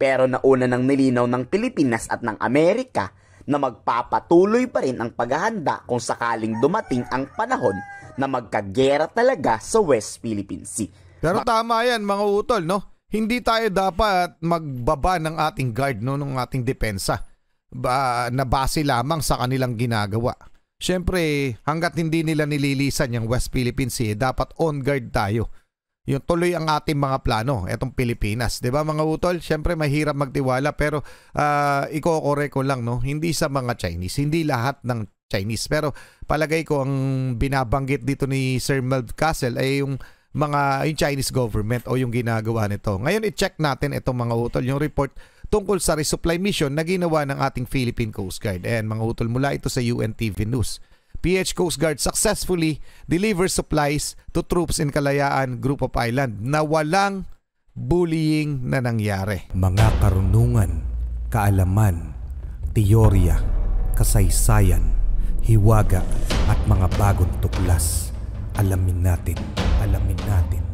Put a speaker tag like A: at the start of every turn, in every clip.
A: Pero nauna nang nilinaw ng Pilipinas at ng Amerika na magpapatuloy pa rin ang paghahanda kung sakaling dumating ang panahon na magkagera talaga sa
B: West Philippine Sea. Pero Ma- tama yan mga utol, no? Hindi tayo dapat magbaba ng ating guard, no? Ng ating depensa ba, na base lamang sa kanilang ginagawa. Siyempre, hanggat hindi nila nililisan yung West Philippine Sea, dapat on guard tayo yung tuloy ang ating mga plano, etong Pilipinas. 'Di ba mga utol? Syempre mahirap magtiwala pero uh, ah, iko-kore ko lang no, hindi sa mga Chinese, hindi lahat ng Chinese. Pero palagay ko ang binabanggit dito ni Sir Meld Castle ay yung mga yung Chinese government o yung ginagawa nito. Ngayon i-check natin itong mga utol, yung report tungkol sa resupply mission na ginawa ng ating Philippine Coast Guard. Ayan mga utol mula ito sa UNTV News. PH Coast Guard successfully delivers supplies to troops in Kalayaan Group of Island na walang bullying na nangyari. Mga karunungan, kaalaman, teorya, kasaysayan, hiwaga at mga bagong tuklas. Alamin natin, alamin natin.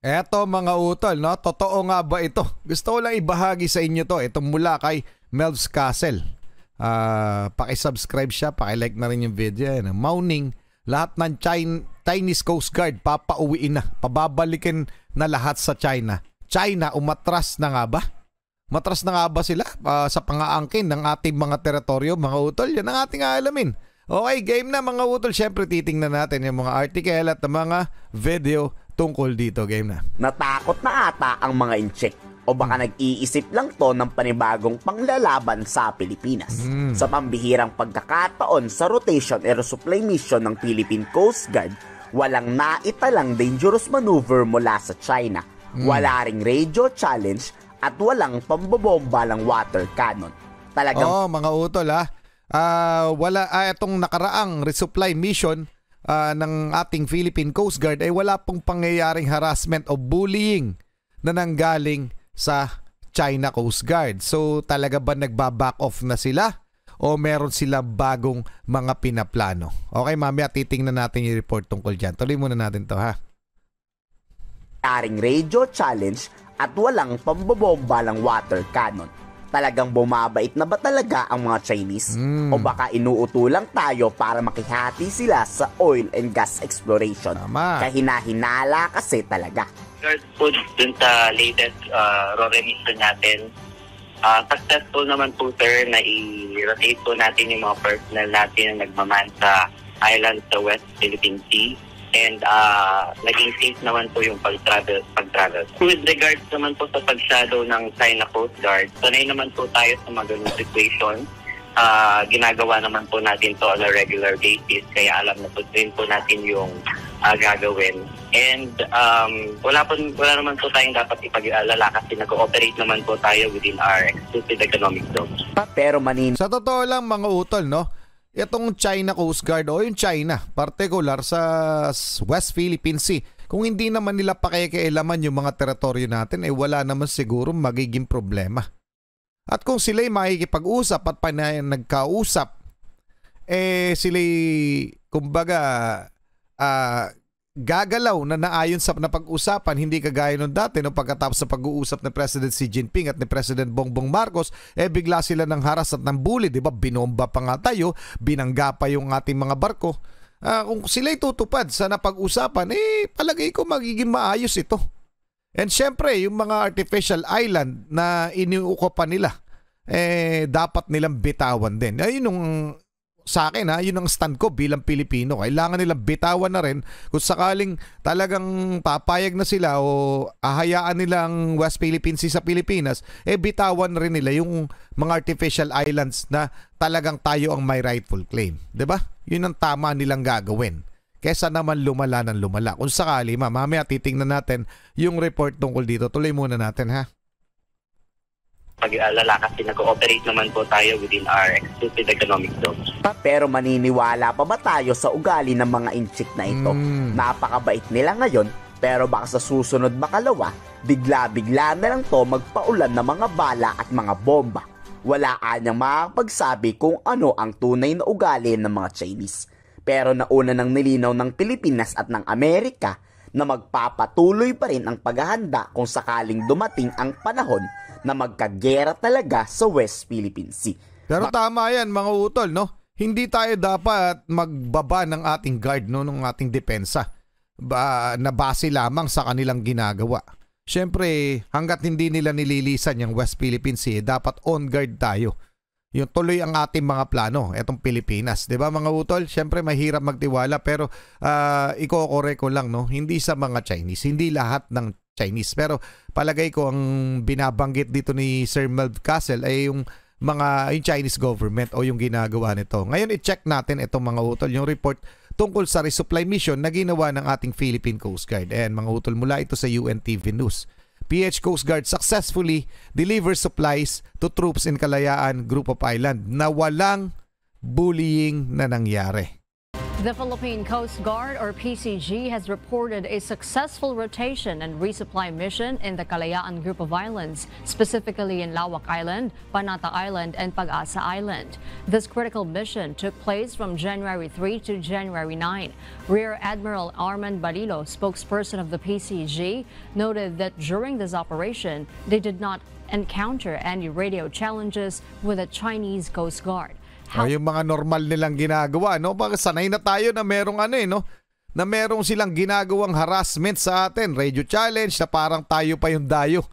B: Eto mga utol, no? totoo nga ba ito? Gusto ko lang ibahagi sa inyo to. Ito mula kay Melvs Castle. Uh, paki-subscribe siya, paki-like na rin yung video. Yan. Ah. Mauning, lahat ng China, Chinese Coast Guard papauwiin na. Pababalikin na lahat sa China. China, umatras na nga ba? Matras na nga ba sila uh, sa pangaangkin ng ating mga teritoryo, mga utol? Yan ang ating alamin. Okay, game na mga utol. Siyempre, titingnan natin yung mga article at mga video tungkol dito game na. Natakot na ata ang mga incheck o baka hmm.
A: nag-iisip lang to ng panibagong panglalaban sa Pilipinas. Mm. Sa pambihirang pagkakataon sa rotation air supply mission ng Philippine Coast Guard, walang naitalang dangerous maneuver mula sa China. Mm. Wala ring radio challenge at
B: walang pambobomba ng water cannon. Talagang... Oh, mga utol ha. Uh, ah, wala, uh, itong nakaraang resupply mission, uh, ng ating Philippine Coast Guard ay wala pong pangyayaring harassment o bullying na nanggaling sa China Coast Guard. So talaga ba nagba-back off na sila o meron sila bagong mga pinaplano? Okay, mamaya titingnan natin yung report tungkol dyan. Tuloy muna natin to ha.
A: Aring radio challenge at walang pambobomba ng water cannon talagang bumabait na ba talaga ang mga Chinese? Mm. O baka lang tayo para makihati sila sa oil and gas exploration? Tama. Kahinahinala kasi talaga. Third po dun sa latest uh, Roreniston natin, uh, successful naman po sir na i-rotate po natin yung mga personnel natin na nagmaman sa island sa West Philippine Sea and uh, naging safe naman po yung pag-travel. Pag -travel. With regards naman po sa pag-shadow ng China Coast Guard, sanay naman po tayo sa mga ganung situation. Uh, ginagawa naman po natin to on a regular basis, kaya alam na po din po natin yung uh, gagawin. And um, wala, po, wala naman po tayong dapat ipag-alala kasi nag-ooperate naman po tayo within our exclusive economic zone.
B: Pero manin. Sa totoo lang mga utol, no? itong China Coast Guard o yung China, particular sa West Philippine Sea, kung hindi naman nila pakikialaman yung mga teritoryo natin, eh wala naman siguro magiging problema. At kung sila'y makikipag-usap at nagkausap, eh sila'y kumbaga uh, gagalaw na naayon sa napag-usapan hindi kagaya nung dati nung pagkatapos sa pag-uusap ni President Xi Jinping at ni President Bongbong Marcos eh bigla sila ng haras at ng bully, 'di ba? Binomba pa nga tayo, binangga pa yung ating mga barko. Uh, kung sila'y tutupad sa napag-usapan, eh palagay ko magiging maayos ito. And syempre, yung mga artificial island na iniuukapan nila, eh dapat nilang bitawan din. Ayun yung sa akin ha, yun ang stand ko bilang Pilipino. Kailangan nilang bitawan na rin kung sakaling talagang papayag na sila o ahayaan nilang West Philippine Sea sa Pilipinas, eh bitawan rin nila yung mga artificial islands na talagang tayo ang may rightful claim. ba? Diba? Yun ang tama nilang gagawin. Kesa naman lumala ng lumala. Kung sakali, ma, mamaya titingnan natin yung report tungkol dito. Tuloy muna natin ha
A: pag din ah, nag-ooperate naman po tayo within our exclusive economic zone. Pa, pero maniniwala pa ba tayo sa ugali ng mga inchik na ito? Mm. Napakabait nila ngayon, pero baka sa susunod makalawa, bigla-bigla na lang to magpaulan ng mga bala at mga bomba. Wala anyang makakapagsabi kung ano ang tunay na ugali ng mga Chinese. Pero nauna nang nilinaw ng Pilipinas at ng Amerika na magpapatuloy pa rin ang paghahanda kung sakaling dumating ang panahon na magkagera
B: talaga sa West Philippine Sea. Pero Ma- tama yan mga utol, no? Hindi tayo dapat magbaba ng ating guard, no, ng ating depensa ba, na base lamang sa kanilang ginagawa. Siyempre, hanggat hindi nila nililisan yung West Philippine Sea, dapat on guard tayo. Yung tuloy ang ating mga plano, etong Pilipinas. 'Di ba mga utol? Siyempre mahirap magtiwala pero uh, ah, iko-correct ko lang no, hindi sa mga Chinese, hindi lahat ng Chinese. Pero palagay ko ang binabanggit dito ni Sir Melv Castle ay yung mga yung Chinese government o yung ginagawa nito. Ngayon i-check natin itong mga utol, yung report tungkol sa resupply mission na ginawa ng ating Philippine Coast Guard. And mga utol mula ito sa UNTV News. PH Coast Guard successfully delivers supplies to troops in Kalayaan Group of Island na walang bullying na nangyari.
C: The Philippine Coast Guard, or PCG, has reported a successful rotation and resupply mission in the Kalayaan group of islands, specifically in Lawak Island, Panata Island, and Pagasa Island. This critical mission took place from January 3 to January 9. Rear Admiral Armand Barilo, spokesperson of the PCG, noted that during this operation, they did not encounter any radio challenges with the Chinese Coast Guard.
B: How? Ah, yung mga normal nilang ginagawa, no? Baka sanay na tayo na merong ano eh, no? Na merong silang ginagawang harassment sa atin, radio challenge na parang tayo pa yung dayo.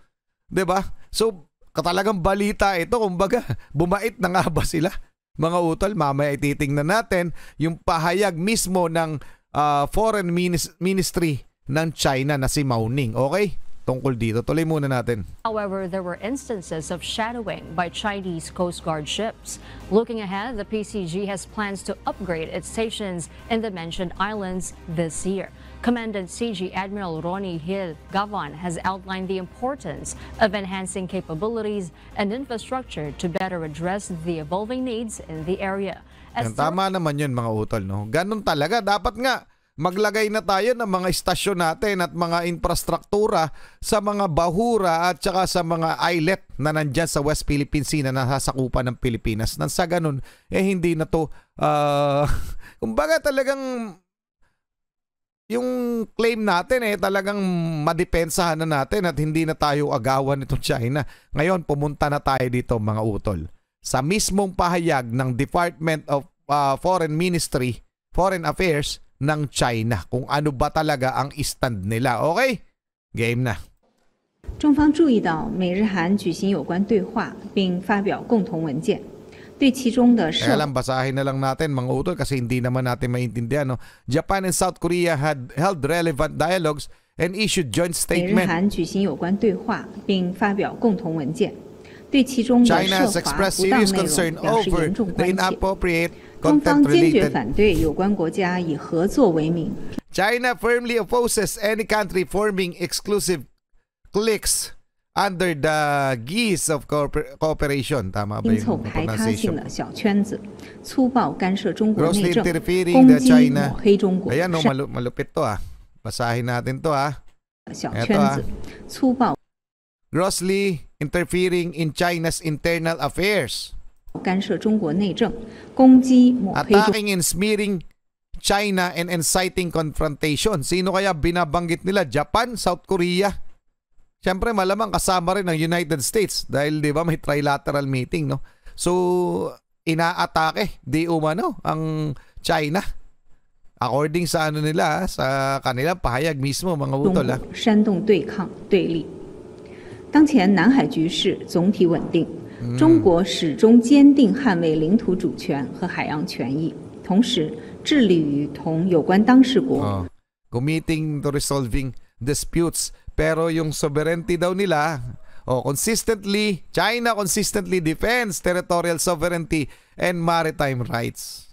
B: 'Di ba? So, katalagang balita ito, kumbaga, bumait na nga ba sila? Mga utol, mamaya ititingnan natin yung pahayag mismo ng uh, Foreign Ministry ng China na si Mao Ning, okay? tungkol dito. Tuloy muna natin.
C: However, there were instances of shadowing by Chinese Coast Guard ships. Looking ahead, the PCG has plans to upgrade its stations in the mentioned islands this year. Commandant CG Admiral Ronnie Hill Gavan has outlined the importance of enhancing capabilities and infrastructure to better address the evolving needs in the area. As tama
B: naman yun mga utol. No? Ganun talaga. Dapat nga maglagay na tayo ng mga istasyon natin at mga infrastruktura sa mga bahura at saka sa mga islet na nandyan sa West Philippine Sea na nasasakupan ng Pilipinas. Nang sa ganun, eh hindi na to, uh, kumbaga talagang yung claim natin eh talagang madepensahan na natin at hindi na tayo agawan nitong China. Ngayon pumunta na tayo dito mga utol. Sa mismong pahayag ng Department of uh, Foreign Ministry, Foreign Affairs, ng China kung ano ba talaga ang stand nila. Okay? Game na.
D: 中方注意到美日韩举行有关对话，并发表共同文件。对其中的社，alam
B: basahin na lang natin mga utol kasi hindi naman natin maintindihan no. Japan and South Korea had held relevant dialogues and issued joint statement. 美日韩
D: 举行有关对话，并发表共同文件。对其中的涉华不当内容表示严重
B: 关切。中
D: 方坚决反对有关国家以合作为名。
B: China firmly opposes any country forming exclusive cliques under the guise of cooperation. 吧拼凑排他性的
D: 小圈子，粗暴干涉中国内政，攻击抹黑中国。Ayan, no, malu
B: malupit to ah. Basahin natin to ah. 小圈子，粗暴。Grossly interfering in China's internal affairs. 干涉中国内政，
D: 攻击抹黑。Attacking
B: and smearing China and inciting confrontation. Sino kaya binabanggit nila? Japan, South Korea. Siyempre malamang kasama rin ang United States dahil 'di ba may trilateral meeting no. So inaatake di umano ang China. According sa ano nila ah, sa kanila pahayag mismo mga utol ah. ha.
D: 煽动对抗对立。当前南海局势总体稳定。中国始终坚定捍卫领土主权和海洋权益，同时致力于同有关当事国。
B: Oh. Committing to resolving disputes pero yung sovereignty daw nila oh, consistently China consistently defends territorial sovereignty and maritime rights.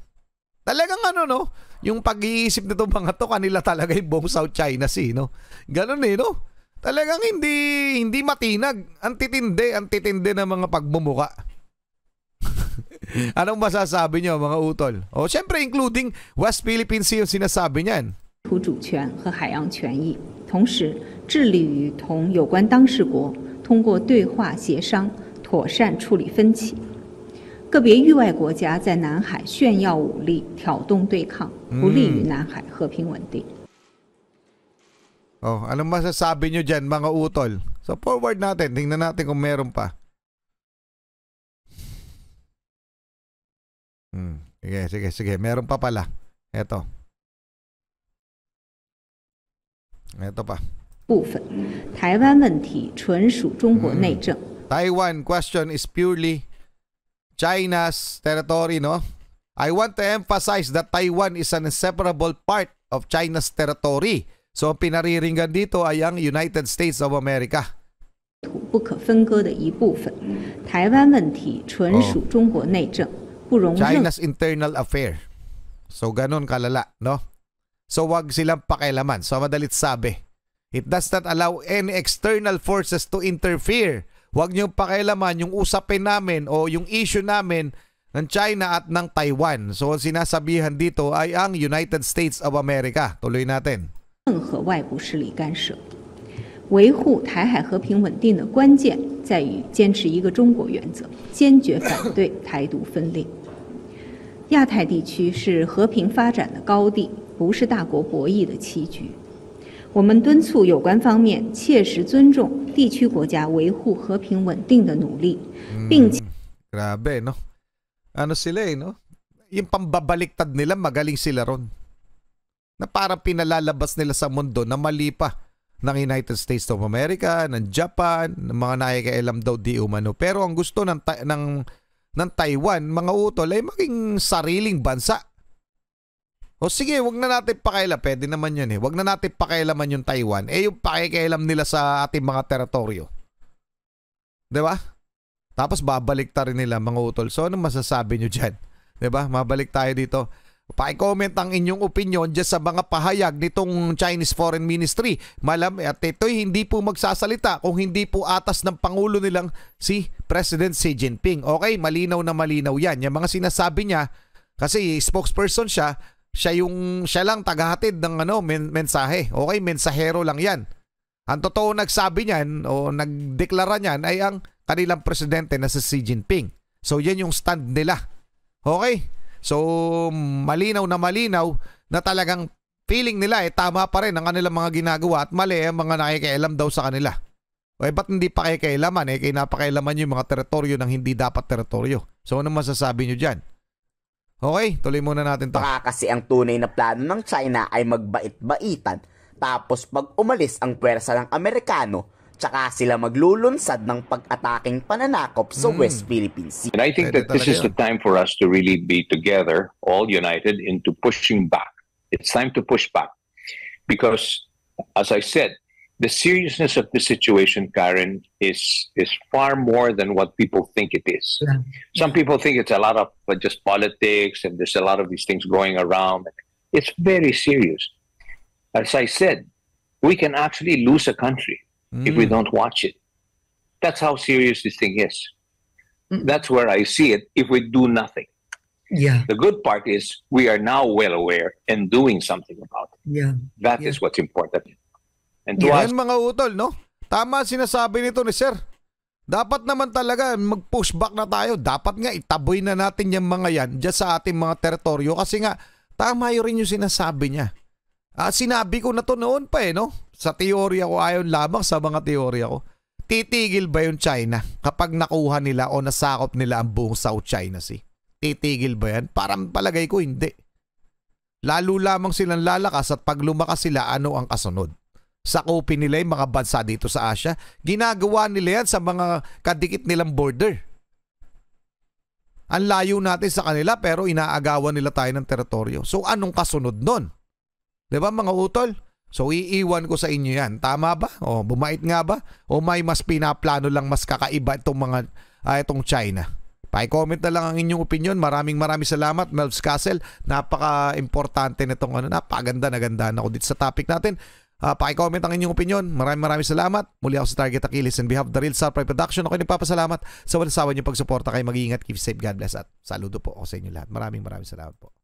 B: Talagang ano no, yung pag-iisip nito mga to kanila talaga yung buong South China Sea no. Ganun eh no. Talagang hindi hindi matinag. Ang titindi, ang titindi ng mga pagbumuka. Anong masasabi niyo mga utol? O oh, syempre including West Philippine Sea yung sinasabi niyan. 土主权和海洋权
D: 益，同时致力于同有关当事国通过对话协商，妥善处理分歧。个别域外国家在南海炫耀武力、挑动对抗，不利于南海和平稳定。嗯
B: Oh, anong masasabi nyo dyan mga utol? So forward natin, tingnan natin kung meron pa. Hmm. Sige, sige, sige. Meron pa pala. Eto. Eto pa.
D: 部分，台湾问题纯属中国内政。Mm.
B: Taiwan question is purely China's territory, no? I want to emphasize that Taiwan is an inseparable part of China's territory. So ang pinariringan dito ay ang United States of America.
D: 不可分割的一部分，台湾问题纯属中国内政，不容。China's
B: internal affair. So ganun kalala, no? So wag silang pakialaman. So madalit sabi, it does not allow any external forces to interfere. Huwag niyo pakialaman yung usapin namin o yung issue namin ng China at ng Taiwan. So ang sinasabihan dito ay ang United States of America. Tuloy natin. 任何
D: 外部势力干涉，维护台海和平稳定的关键在于坚持一个中国原则，坚决反对台独分裂。亚太地区是和平发展的高地，不是大国博弈的棋局。我们敦促有关方面切实尊重地区国家维护和平稳定的
B: 努力，并且。b e n o a n o sila? no, yung p a m b a b a l i k t a d nila magaling sila r o n na parang pinalalabas nila sa mundo na mali pa ng United States of America, ng Japan, ng mga nakikailam daw di umano. Pero ang gusto ng, ng, ng Taiwan, mga utol, ay maging sariling bansa. O sige, wag na natin pakialam. Pwede naman yun eh. Wag na natin pakialaman yung Taiwan. Eh yung pakikialam nila sa ating mga teritoryo. ba? Diba? Tapos babalik ta rin nila mga utol. So anong masasabi nyo dyan? ba? Diba? Mabalik tayo dito. Pa-comment ang inyong opinion dyan sa mga pahayag nitong Chinese Foreign Ministry. Malam, at ito'y hindi po magsasalita kung hindi po atas ng Pangulo nilang si President Xi Jinping. Okay, malinaw na malinaw yan. Yung mga sinasabi niya, kasi spokesperson siya, siya yung siya lang tagahatid ng ano men, mensahe. Okay, mensahero lang 'yan. Ang totoo nagsabi niyan o nagdeklara niyan ay ang kanilang presidente na si Xi Jinping. So 'yan yung stand nila. Okay? So, malinaw na malinaw na talagang feeling nila eh tama pa rin ang kanilang mga ginagawa at mali ang mga nakikialam daw sa kanila. O eh, ba't hindi pa kikialaman eh? Kaya napakailaman yung mga teritoryo ng hindi dapat teritoryo. So, ano masasabi nyo dyan? Okay, tuloy
A: muna natin to. Baka kasi ang tunay na plano ng China ay magbait-baitan. Tapos pag umalis ang pwersa ng Amerikano, tsaka sila maglulunsad ng pag-ataking pananakop sa mm. West Philippine Sea. And I think that this is the
B: time for us to really be together, all united, into pushing back. It's time to push back. Because, as I said, the seriousness of the situation, Karen, is is far more than what people think it is. Yeah. Some people think it's a lot of uh, just politics, and there's a lot of these things going around. It's very serious. As I said, we can actually lose a country mm. if we mm. don't watch it. That's how serious this thing is. Mm. That's where I see it if we do nothing. Yeah. The good part is we are now well aware and doing something about it. Yeah. That yeah. is what's important. And to yeah. us, mga utol, no? Tama sinasabi nito ni Sir. Dapat naman talaga mag-push back na tayo. Dapat nga itaboy na natin yung mga yan dyan sa ating mga teritoryo kasi nga tama yun rin yung sinasabi niya. Ah, sinabi ko na to noon pa eh, no? sa teorya ko, ayon lamang sa mga teorya ko, titigil ba yung China kapag nakuha nila o nasakop nila ang buong South China Sea? Titigil ba yan? Parang palagay ko hindi. Lalo lamang silang lalakas at pag lumakas sila, ano ang kasunod? Sakupin nila yung mga bansa dito sa Asia. Ginagawa nila yan sa mga kadikit nilang border. Ang layo natin sa kanila pero inaagawan nila tayo ng teritoryo. So anong kasunod nun? ba diba, mga utol? So iiwan ko sa inyo yan. Tama ba? O bumait nga ba? O may mas pinaplano lang mas kakaiba itong mga uh, itong China? Paki-comment na lang ang inyong opinion. Maraming maraming salamat, Melvs Castle. Napaka-importante nitong ano, napaganda na ganda ako dito sa topic natin. Uh, paki-comment ang inyong opinion. Maraming maraming salamat. Muli ako sa Target Achilles and behalf the Real Star Pride Production. Ako nagpapasalamat sa walasawan niyong pagsuporta kay Mag-iingat, keep safe, God bless at saludo po ako sa inyo lahat. Maraming maraming salamat po.